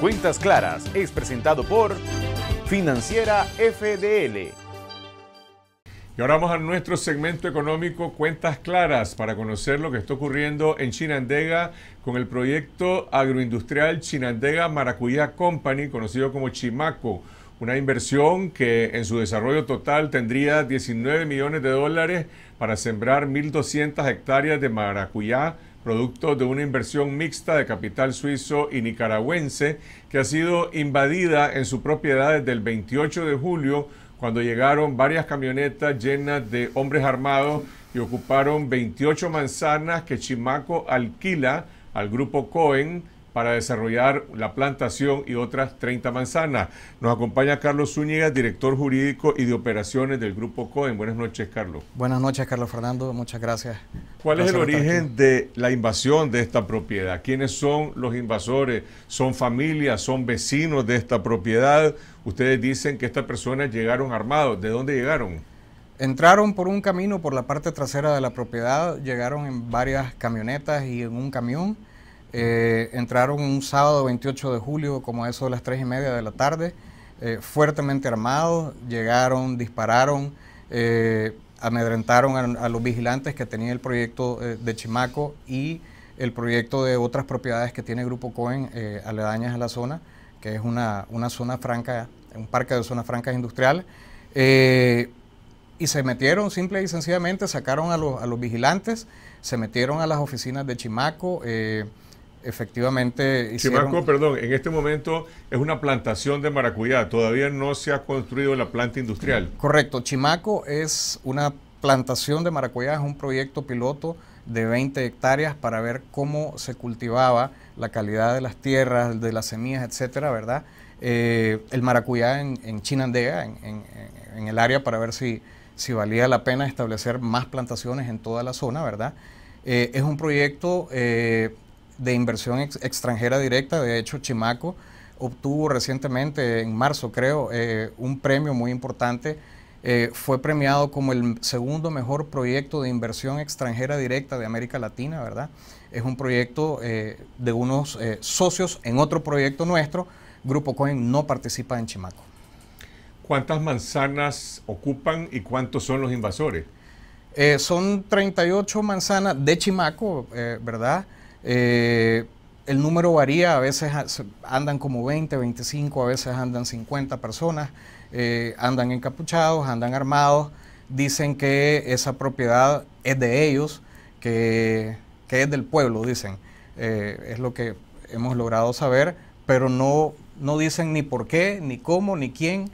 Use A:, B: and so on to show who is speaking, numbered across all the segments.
A: Cuentas Claras es presentado por Financiera FDL. Y ahora vamos a nuestro segmento económico Cuentas Claras para conocer lo que está ocurriendo en Chinandega con el proyecto agroindustrial Chinandega Maracuyá Company, conocido como Chimaco, una inversión que en su desarrollo total tendría 19 millones de dólares para sembrar 1.200 hectáreas de maracuyá producto de una inversión mixta de capital suizo y nicaragüense que ha sido invadida en su propiedad desde el 28 de julio cuando llegaron varias camionetas llenas de hombres armados y ocuparon 28 manzanas que Chimaco alquila al grupo Cohen para desarrollar la plantación y otras 30 manzanas. Nos acompaña Carlos Zúñiga, director jurídico y de operaciones del Grupo Cohen. Buenas noches, Carlos.
B: Buenas noches, Carlos Fernando. Muchas gracias. ¿Cuál es el origen
A: de la invasión de esta propiedad? ¿Quiénes son los invasores? ¿Son familias? ¿Son vecinos de esta propiedad? Ustedes dicen que estas personas llegaron armados. ¿De dónde llegaron? Entraron por un
B: camino por la parte trasera de la propiedad, llegaron en varias camionetas y en un camión eh, entraron un sábado 28 de julio, como eso de las 3 y media de la tarde, eh, fuertemente armados, llegaron, dispararon, eh, amedrentaron a, los vigilantes que tenía el proyecto de Chimaco y el proyecto de otras propiedades que tiene Grupo Cohen aledañas a la zona, que es una, una, zona franca, un parque de zonas francas industriales. y se metieron simple y sencillamente, sacaron a los, a los, vigilantes, se metieron a las oficinas de Chimaco
A: efectivamente Chimaco, perdón, en este momento es una plantación de maracuyá, todavía no se ha construido la planta industrial.
B: Correcto, Chimaco es una plantación de maracuyá, es un proyecto piloto de 20 hectáreas para ver cómo se cultivaba la calidad de las tierras, de las semillas, etcétera, ¿verdad? Eh, el maracuyá en, Chinandea, Chinandega, en, el área, para ver si, valía la pena establecer más plantaciones en toda la zona, ¿verdad? Eh, es un proyecto eh, de inversión extranjera directa. De hecho, Chimaco obtuvo recientemente, en marzo creo, eh, un premio muy importante. Eh, fue premiado como el segundo mejor proyecto de inversión extranjera directa de América Latina, ¿verdad? Es un proyecto eh, de unos socios en otro proyecto nuestro. Grupo Cohen no participa en Chimaco.
A: ¿Cuántas manzanas ocupan y cuántos son los invasores?
B: son 38 manzanas de Chimaco, ¿verdad? Eh, el número varía, a veces andan como 20, 25, a veces andan 50 personas, eh, andan encapuchados, andan armados, dicen que esa propiedad es de ellos, que, es del pueblo, dicen. Eh, es lo que hemos logrado saber, pero no, no dicen ni por qué, ni cómo, ni quién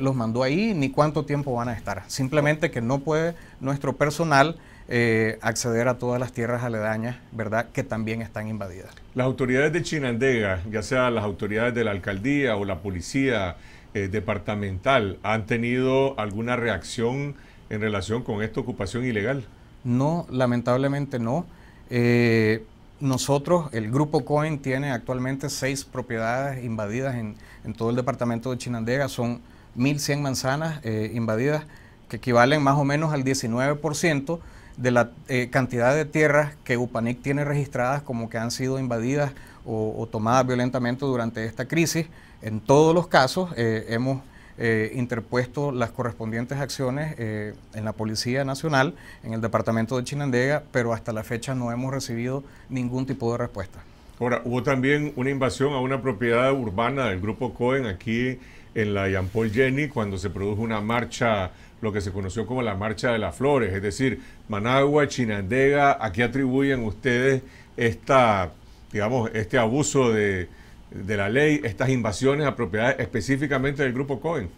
B: los mandó ahí, ni cuánto tiempo van a estar. Simplemente que no puede nuestro personal eh, acceder a todas las tierras aledañas, ¿verdad?, que también están
A: invadidas. Las autoridades de Chinandega, ya sea las autoridades de la alcaldía o la policía eh, departamental, ¿han tenido alguna reacción en relación con esta ocupación ilegal?
B: No, lamentablemente no. Eh, nosotros, el grupo Cohen tiene actualmente seis propiedades invadidas en, todo el departamento de Chinandega. Son 1.100 manzanas invadidas, que equivalen más o menos al 19% de la eh, cantidad de tierras que UPANIC tiene registradas como que han sido invadidas o, tomadas violentamente durante esta crisis. En todos los casos eh, hemos eh, interpuesto las correspondientes acciones en la Policía Nacional, en el Departamento de Chinandega, pero hasta la fecha no hemos recibido ningún tipo de respuesta.
A: Ahora, hubo también una invasión a una propiedad urbana del grupo Cohen aquí en la yampol Paul Jenny cuando se produjo una marcha lo que se conoció como la Marcha de las Flores, es decir, Managua, Chinandega, ¿a qué atribuyen ustedes esta, digamos, este abuso de, de la ley, estas invasiones a propiedades específicamente del grupo Cohen?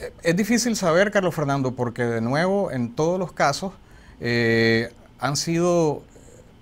B: Eh, es difícil saber, Carlos Fernando, porque de nuevo, en todos los casos, eh, han sido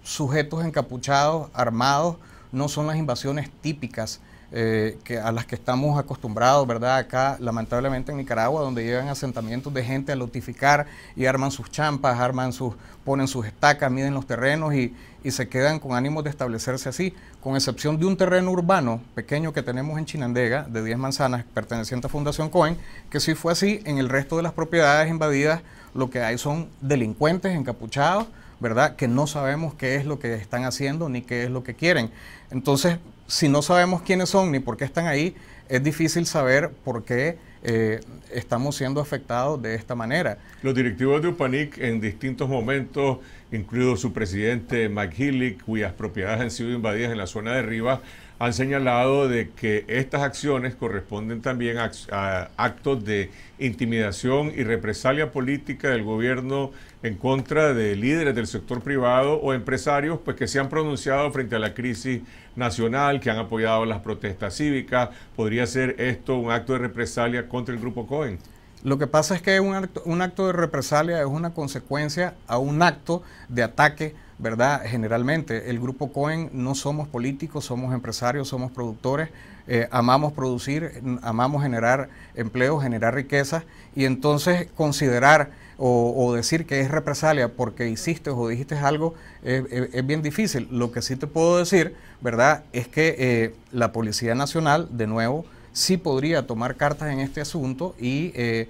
B: sujetos encapuchados, armados, no son las invasiones típicas eh, que a las que estamos acostumbrados, ¿verdad? Acá, lamentablemente en Nicaragua, donde llegan asentamientos de gente a lotificar y arman sus champas, arman sus, ponen sus estacas, miden los terrenos y, y se quedan con ánimos de establecerse así, con excepción de un terreno urbano pequeño que tenemos en Chinandega, de 10 manzanas, perteneciente a Fundación Cohen, que sí fue así, en el resto de las propiedades invadidas lo que hay son delincuentes encapuchados, ¿verdad? Que no sabemos qué es lo que están haciendo ni qué es lo que quieren. Entonces, si no sabemos quiénes son ni por qué están ahí, es difícil saber por
A: qué eh, estamos siendo afectados de esta manera. Los directivos de UPANIC en distintos momentos, incluido su presidente McHillick, cuyas propiedades han sido invadidas en la zona de Rivas, han señalado de que estas acciones corresponden también a, actos de intimidación y represalia política del gobierno en contra de líderes del sector privado o empresarios pues que se han pronunciado frente a la crisis nacional, que han apoyado las protestas cívicas. ¿Podría ser esto un acto de represalia contra el grupo Cohen?
B: Lo que pasa es que un un acto de represalia es una consecuencia a un acto de ataque ¿verdad? Generalmente, el grupo Cohen no somos políticos, somos empresarios, somos productores, eh, amamos producir, amamos generar empleo, generar riqueza, y entonces considerar o, decir que es represalia porque hiciste o dijiste algo es bien difícil. Lo que sí te puedo decir, ¿verdad?, es que eh, la Policía Nacional, de nuevo, sí podría tomar cartas en este asunto y eh,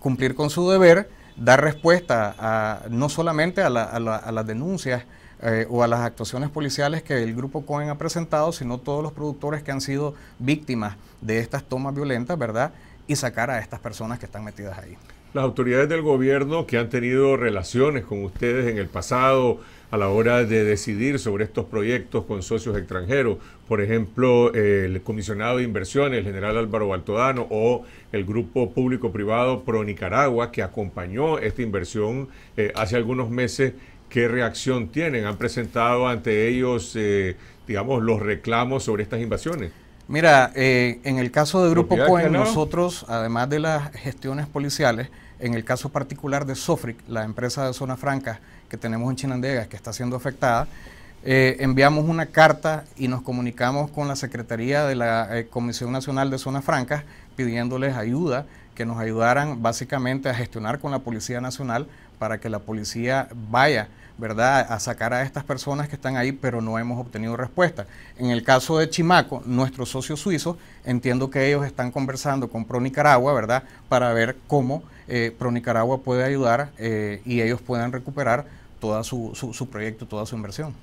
B: cumplir con su deber dar respuesta a, no solamente a, las denuncias eh, o a las actuaciones policiales que el grupo Cohen ha presentado, sino todos los productores que han sido víctimas de estas tomas violentas, ¿verdad? Y sacar a estas personas que están metidas ahí.
A: Las autoridades del gobierno que han tenido relaciones con ustedes en el pasado, a la hora de decidir sobre estos proyectos con socios extranjeros, por ejemplo, el comisionado de inversiones, el general Álvaro Baltodano, o el grupo público-privado Pro Nicaragua, que acompañó esta inversión eh, hace algunos meses, ¿qué reacción tienen? ¿Han presentado ante ellos, eh, digamos, los reclamos sobre estas invasiones? Mira, eh,
B: en el caso de Grupo Cohen, nosotros, además de las gestiones policiales, en el caso particular de Sofric, la empresa de zona franca que tenemos en Chinandega, que está siendo afectada, eh, enviamos una carta y nos comunicamos con la Secretaría de la eh, Comisión Nacional de Zonas Francas pidiéndoles ayuda, que nos ayudaran básicamente a gestionar con la Policía Nacional para que la policía vaya ¿verdad? A sacar a estas personas que están ahí, pero no hemos obtenido respuesta. En el caso de Chimaco, nuestro socio suizo, entiendo que ellos están conversando con Pro Nicaragua, ¿verdad? Para ver cómo eh, Pro Nicaragua puede ayudar eh, y ellos puedan recuperar todo su, su, proyecto, toda su inversión.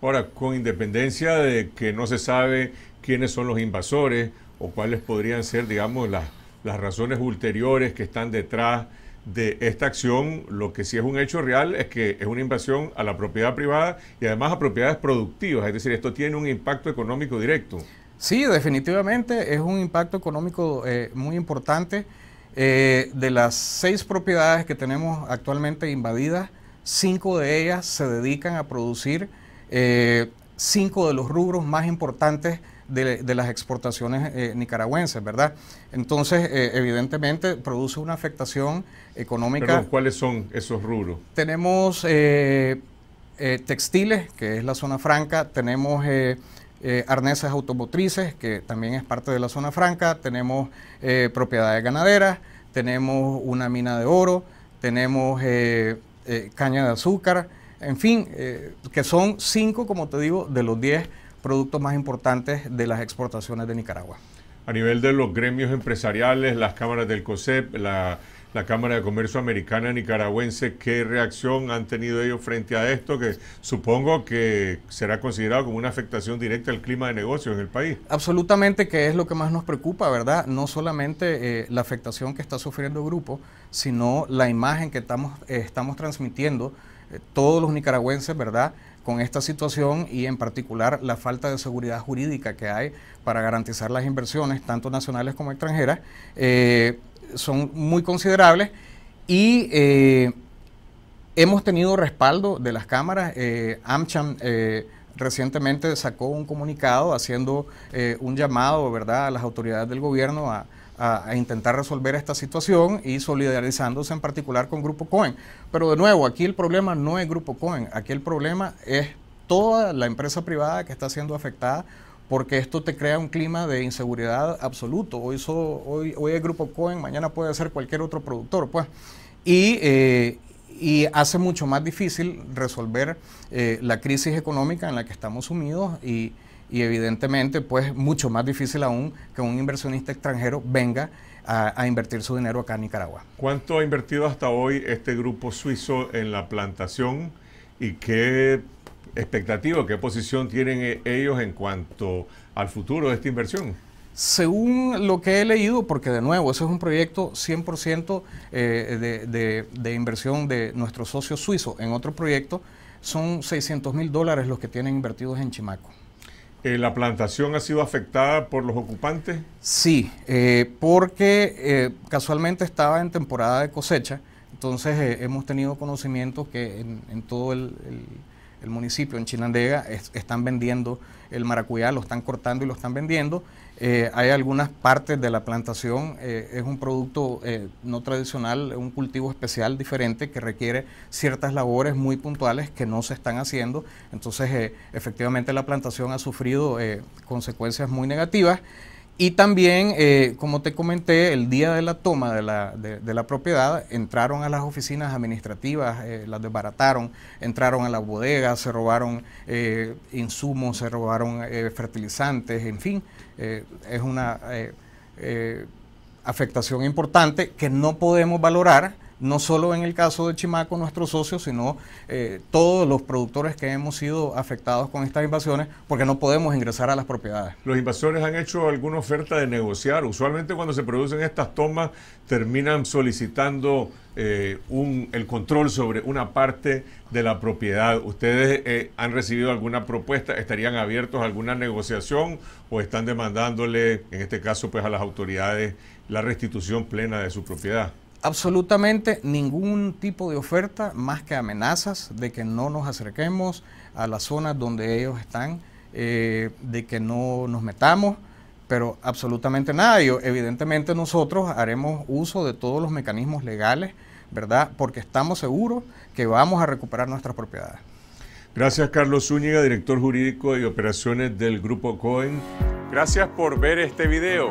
A: Ahora, con independencia de que no se sabe quiénes son los invasores o cuáles podrían ser, digamos, las, las razones ulteriores que están detrás de esta acción, lo que sí es un hecho real es que es una invasión a la propiedad privada y además a propiedades productivas, es decir, esto tiene un impacto económico directo.
B: Sí, definitivamente es un impacto económico eh, muy importante. Eh, de las seis propiedades que tenemos actualmente invadidas, cinco de ellas se dedican a producir eh, cinco de los rubros más importantes de, las exportaciones eh, nicaragüenses, ¿verdad? Entonces, eh, evidentemente, produce una afectación económica.
A: ¿Cuáles son esos rubros?
B: Tenemos eh, textiles, que es la zona franca, tenemos... Eh, arneses automotrices, que también es parte de la zona franca, tenemos propiedades ganaderas, tenemos una mina de oro, tenemos caña de azúcar, en fin, que son cinco, como te digo, de los diez productos más importantes de las exportaciones de Nicaragua.
A: A nivel de los gremios empresariales, las cámaras del COSEP, la, Cámara de Comercio Americana Nicaragüense, ¿qué reacción han tenido ellos frente a esto? Que supongo que será considerado como una afectación directa al clima de negocios en el país.
B: Absolutamente, que es lo que más nos preocupa, ¿verdad? No solamente eh, la afectación que está sufriendo el grupo, sino la imagen que estamos, eh, estamos transmitiendo eh, todos los nicaragüenses, ¿verdad? con esta situación y en particular la falta de seguridad jurídica que hay para garantizar las inversiones, tanto nacionales como extranjeras, eh, son muy considerables y eh, hemos tenido respaldo de las cámaras. Eh, AmCham eh, recientemente sacó un comunicado haciendo un llamado ¿verdad? a las autoridades del gobierno a a, intentar resolver esta situación y solidarizándose en particular con Grupo Cohen. Pero de nuevo, aquí el problema no es Grupo Cohen, aquí el problema es toda la empresa privada que está siendo afectada porque esto te crea un clima de inseguridad absoluto. Hoy, hoy, hoy es Grupo Cohen, mañana puede ser cualquier otro productor, pues. Y, eh, y hace mucho más difícil resolver eh, la crisis económica en la que estamos sumidos y, y evidentemente pues mucho más difícil aún que un inversionista extranjero venga a, invertir su dinero acá en Nicaragua.
A: ¿Cuánto ha invertido hasta hoy este grupo suizo en la plantación y qué expectativa, qué posición tienen e-, ellos en cuanto al futuro de esta inversión?
B: Según lo que he leído, porque de nuevo, eso es un proyecto 100% eh, de, de inversión de nuestro socio suizo en otro proyecto, son 600 mil dólares los que tienen invertidos en Chimaco.
A: Eh, la plantación ha sido afectada por los ocupantes?
B: Sí, eh, porque eh, casualmente estaba en temporada de cosecha, entonces hemos tenido conocimiento que en, todo el, municipio, en Chinandega, están vendiendo el maracuyá, lo están cortando y lo están vendiendo, eh, hay algunas partes de la plantación, eh, es un producto eh, no tradicional, un cultivo especial diferente que requiere ciertas labores muy puntuales que no se están haciendo. Entonces, efectivamente la plantación ha sufrido consecuencias muy negativas. Y también, eh, como te comenté, el día de la toma de la, de, la propiedad, entraron a las oficinas administrativas, eh, las desbarataron, entraron a las bodegas, se robaron eh, insumos, se robaron fertilizantes, en fin, es una afectación importante que no podemos valorar no solo en el caso de Chimaco, nuestros socios, sino eh, todos los productores que hemos sido afectados con estas invasiones, porque no podemos
A: ingresar a las propiedades. Los invasores han hecho alguna oferta de negociar. Usualmente cuando se producen estas tomas terminan solicitando eh, el control sobre una parte de la propiedad. ¿Ustedes eh, han recibido alguna propuesta? ¿Estarían abiertos a alguna negociación o están demandándole, en este caso, pues a las autoridades la restitución plena de su propiedad?
B: absolutamente ningún tipo de oferta más que amenazas de que no nos acerquemos a las zonas donde ellos están, eh, de que no nos metamos, pero absolutamente nada. evidentemente nosotros haremos uso de todos los mecanismos legales, ¿verdad? Porque estamos seguros que
A: vamos a recuperar nuestras propiedades. Gracias Carlos Zúñiga, director jurídico y operaciones del Grupo Cohen. Gracias por ver este video.